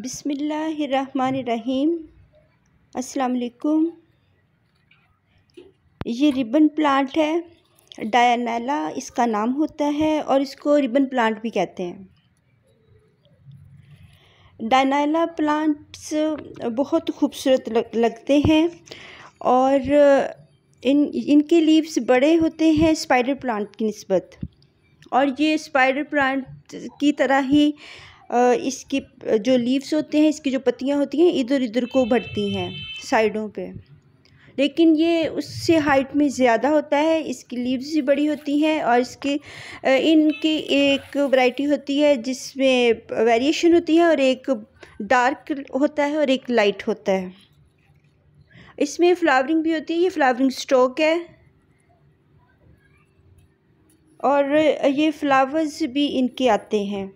बिसमीम् अलकुम ये ribbon plant है डायनेला इसका नाम होता है और इसको रिबन प्लांट भी कहते हैं डायनेला प्लांट्स बहुत खूबसूरत लग, लगते हैं और इन इनके लीव्स बड़े होते हैं स्पाइडर प्लांट की नस्बत और ये स्पाइडर प्लांट की तरह ही इसकी जो लीव्स होते हैं इसकी जो पत्तियाँ होती हैं इधर इधर को भरती हैं साइडों पे लेकिन ये उससे हाइट में ज़्यादा होता है इसकी लीव्स भी बड़ी होती हैं और इसके इनकी एक वैरायटी होती है जिसमें वेरिएशन होती है और एक डार्क होता है और एक लाइट होता है इसमें फ्लावरिंग भी होती है ये फ्लावरिंग स्टॉक है और ये फ्लावर्स भी इनके आते हैं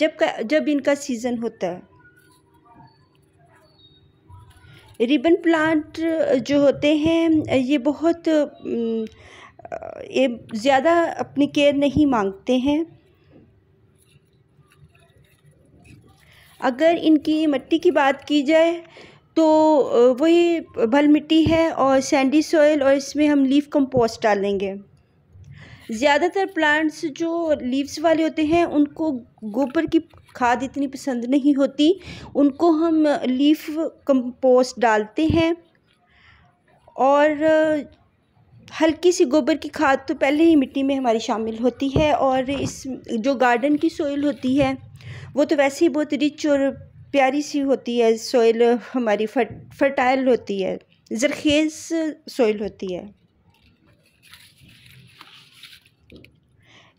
जब का जब इनका सीज़न होता है रिबन प्लांट जो होते हैं ये बहुत ये ज़्यादा अपनी केयर नहीं मांगते हैं अगर इनकी मिट्टी की बात की जाए तो वही भल मिट्टी है और सैंडी सॉयल और इसमें हम लीफ कंपोस्ट डालेंगे ज़्यादातर प्लांट्स जो लीव्स वाले होते हैं उनको गोबर की खाद इतनी पसंद नहीं होती उनको हम लीफ कंपोस्ट डालते हैं और हल्की सी गोबर की खाद तो पहले ही मिट्टी में हमारी शामिल होती है और इस जो गार्डन की सोइल होती है वो तो वैसे ही बहुत रिच और प्यारी सी होती है सोइल हमारी फर्टाइल होती है ज़रखेज़ सोइल होती है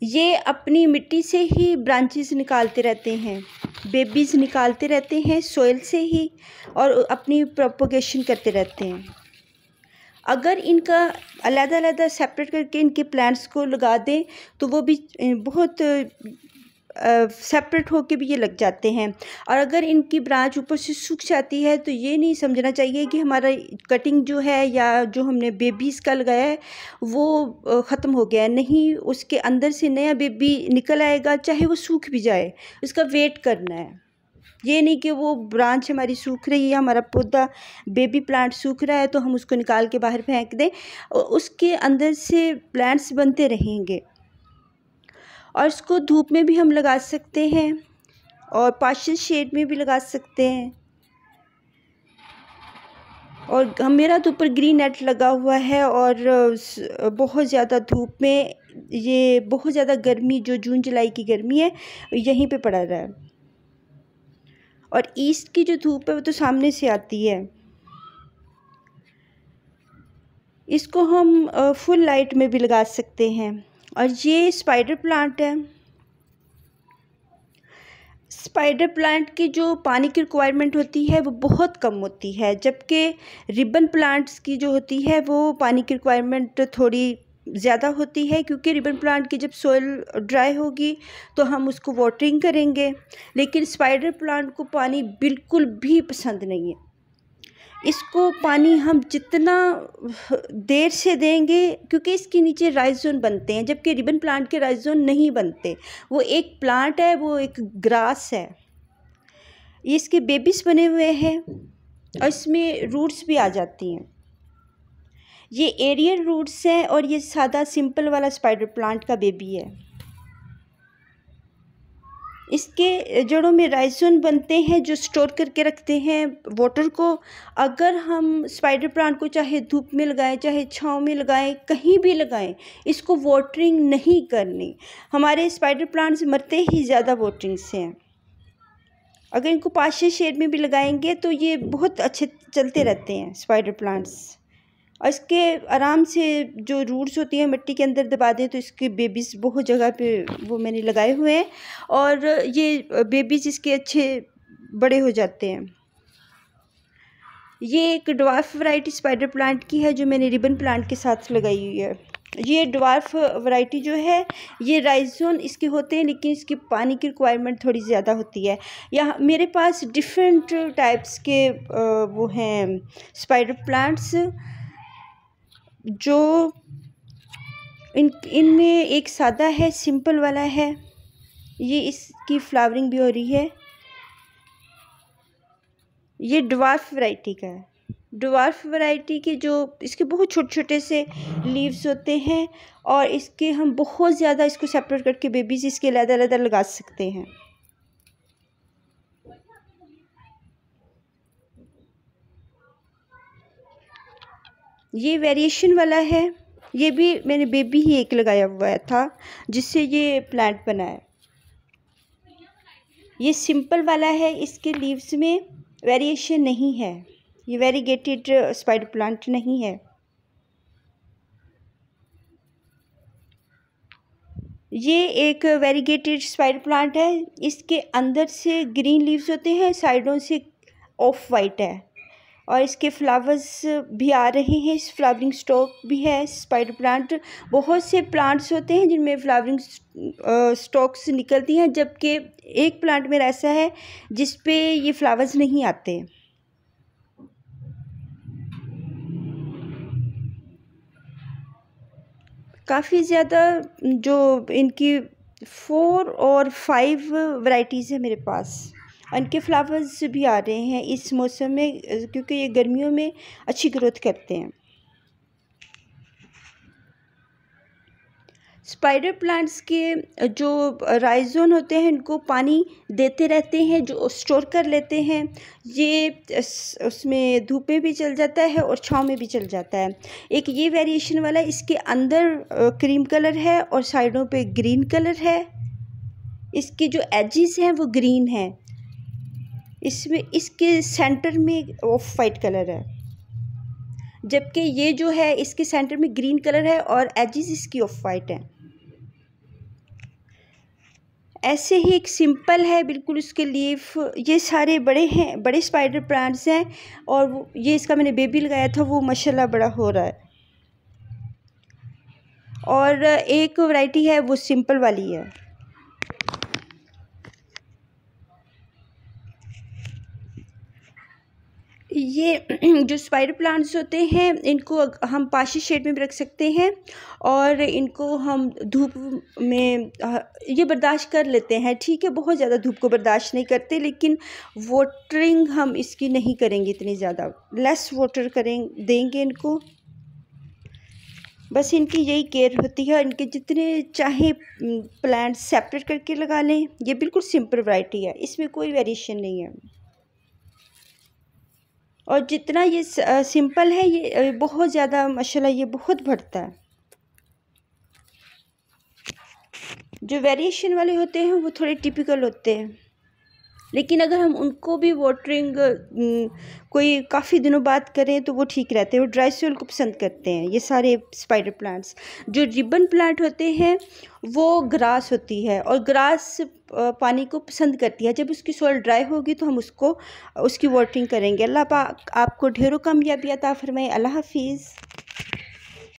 ये अपनी मिट्टी से ही ब्रांचेस निकालते रहते हैं बेबीज़ निकालते रहते हैं सोयल से ही और अपनी प्रोपोगेशन करते रहते हैं अगर इनका अलग अलग सेपरेट करके इनके प्लांट्स को लगा दें तो वो भी बहुत सेपरेट होके भी ये लग जाते हैं और अगर इनकी ब्रांच ऊपर से सूख जाती है तो ये नहीं समझना चाहिए कि हमारा कटिंग जो है या जो हमने बेबीज़ का लगाया है वो ख़त्म हो गया है नहीं उसके अंदर से नया बेबी निकल आएगा चाहे वो सूख भी जाए उसका वेट करना है ये नहीं कि वो ब्रांच हमारी सूख रही है हमारा पौधा बेबी प्लांट सूख रहा है तो हम उसको निकाल के बाहर फेंक दें उसके अंदर से प्लांट्स बनते रहेंगे और इसको धूप में भी हम लगा सकते हैं और पार्शल शेड में भी लगा सकते हैं और मेरा तो ऊपर ग्रीन नेट लगा हुआ है और बहुत ज़्यादा धूप में ये बहुत ज़्यादा गर्मी जो जून जुलाई की गर्मी है यहीं पे पड़ा रहा है और ईस्ट की जो धूप है वो तो सामने से आती है इसको हम फुल लाइट में भी लगा सकते हैं और ये स्पाइडर प्लांट है स्पाइडर प्लांट की जो पानी की रिक्वायरमेंट होती है वो बहुत कम होती है जबकि रिबन प्लांट्स की जो होती है वो पानी की रिक्वायरमेंट थोड़ी ज़्यादा होती है क्योंकि रिबन प्लांट की जब सोइल ड्राई होगी तो हम उसको वाटरिंग करेंगे लेकिन स्पाइडर प्लांट को पानी बिल्कुल भी पसंद नहीं है इसको पानी हम जितना देर से देंगे क्योंकि इसके नीचे राइजोन बनते हैं जबकि रिबन प्लांट के राइजोन नहीं बनते वो एक प्लांट है वो एक ग्रास है ये इसके बेबीज बने हुए हैं और इसमें रूट्स भी आ जाती हैं ये एरियल रूट्स हैं और ये सादा सिंपल वाला स्पाइडर प्लांट का बेबी है इसके जड़ों में राइसोन बनते हैं जो स्टोर करके रखते हैं वाटर को अगर हम स्पाइडर प्लांट को चाहे धूप में लगाएं चाहे छाँव में लगाएं कहीं भी लगाएं इसको वाटरिंग नहीं करनी हमारे स्पाइडर प्लांट्स मरते ही ज़्यादा वाटरिंग से हैं अगर इनको पाँच छः शेड में भी लगाएंगे तो ये बहुत अच्छे चलते रहते हैं स्पाइडर प्लांट्स और इसके आराम से जो रूट्स होती हैं मिट्टी के अंदर दबा दें तो इसके बेबीज़ बहुत जगह पे वो मैंने लगाए हुए हैं और ये बेबीज़ इसके अच्छे बड़े हो जाते हैं ये एक डवाफ वाइटी स्पाइडर प्लांट की है जो मैंने रिबन प्लांट के साथ लगाई हुई है ये डवाफ वाइटी जो है ये राइजोन इसके होते हैं लेकिन इसकी पानी की रिक्वायरमेंट थोड़ी ज़्यादा होती है यहाँ मेरे पास डिफरेंट टाइप्स के वो हैं स्पाइडर प्लांट्स जो इन इनमें एक सादा है सिंपल वाला है ये इसकी फ्लावरिंग भी हो रही है ये डवार्फ वैरायटी का है डवार्फ वैरायटी के जो इसके बहुत छोटे छोटे से लीव्स होते हैं और इसके हम बहुत ज़्यादा इसको सेपरेट करके बेबीज़ इसके अलहदा अलहदा लगा सकते हैं ये वेरिएशन वाला है ये भी मैंने बेबी ही एक लगाया हुआ था जिससे ये प्लांट बना है ये सिंपल वाला है इसके लीव्स में वेरिएशन नहीं है ये वेरीगेटेड स्पाइडर प्लांट नहीं है ये एक वेरीगेटेड स्पाइडर प्लांट है इसके अंदर से ग्रीन लीव्स होते हैं साइडों से ऑफ वाइट है और इसके फ्लावर्स भी आ रहे हैं इस फ्लावरिंग स्टॉक भी है स्पाइडर प्लांट बहुत से प्लांट्स होते हैं जिनमें फ्लावरिंग स्टॉक्स निकलती हैं जबकि एक प्लांट मेरा ऐसा है जिस पे ये फ्लावर्स नहीं आते काफ़ी ज़्यादा जो इनकी फ़ोर और फाइव वैरायटीज़ है मेरे पास उनके फ्लावर्स भी आ रहे हैं इस मौसम में क्योंकि ये गर्मियों में अच्छी ग्रोथ करते हैं स्पाइडर प्लांट्स के जो राइजोन होते हैं इनको पानी देते रहते हैं जो स्टोर कर लेते हैं ये उसमें धूप में भी चल जाता है और छाँव में भी चल जाता है एक ये वेरिएशन वाला इसके अंदर क्रीम कलर है और साइडों पे ग्रीन कलर है इसके जो एजिस हैं वो ग्रीन हैं इसमें इसके सेंटर में ऑफ वाइट कलर है जबकि ये जो है इसके सेंटर में ग्रीन कलर है और एजिस इसकी ऑफ वाइट है ऐसे ही एक सिंपल है बिल्कुल उसके लीफ ये सारे बड़े हैं बड़े स्पाइडर प्लांट्स हैं और ये इसका मैंने बेबी लगाया था वो मशाला बड़ा हो रहा है और एक वैरायटी है वो सिंपल वाली है ये जो स्पाइडर प्लांट्स होते हैं इनको हम पाशी शेड में भी रख सकते हैं और इनको हम धूप में ये बर्दाश्त कर लेते हैं ठीक है बहुत ज़्यादा धूप को बर्दाश्त नहीं करते लेकिन वाटरिंग हम इसकी नहीं करेंगे इतनी ज़्यादा लेस वाटर करें देंगे इनको बस इनकी यही केयर होती है इनके जितने चाहे प्लांट्स सेपरेट करके लगा लें ये बिल्कुल सिंपल वैरायटी है इसमें कोई वेरिएशन नहीं है और जितना ये सिंपल है ये बहुत ज़्यादा मशाला ये बहुत बढ़ता है जो वेरिएशन वाले होते हैं वो थोड़े टिपिकल होते हैं लेकिन अगर हम उनको भी वाटरिंग कोई काफ़ी दिनों बाद करें तो वो ठीक रहते हैं वो ड्राई सोइल को पसंद करते हैं ये सारे स्पाइडर प्लांट्स जो रिबन प्लांट होते हैं वो ग्रास होती है और ग्रास पानी को पसंद करती है जब उसकी सोइल ड्राई होगी तो हम उसको उसकी वाटरिंग करेंगे अल्लाह पाक आपको ढेरों कामयाबी अता फरमाए अल्लाह हाफिज़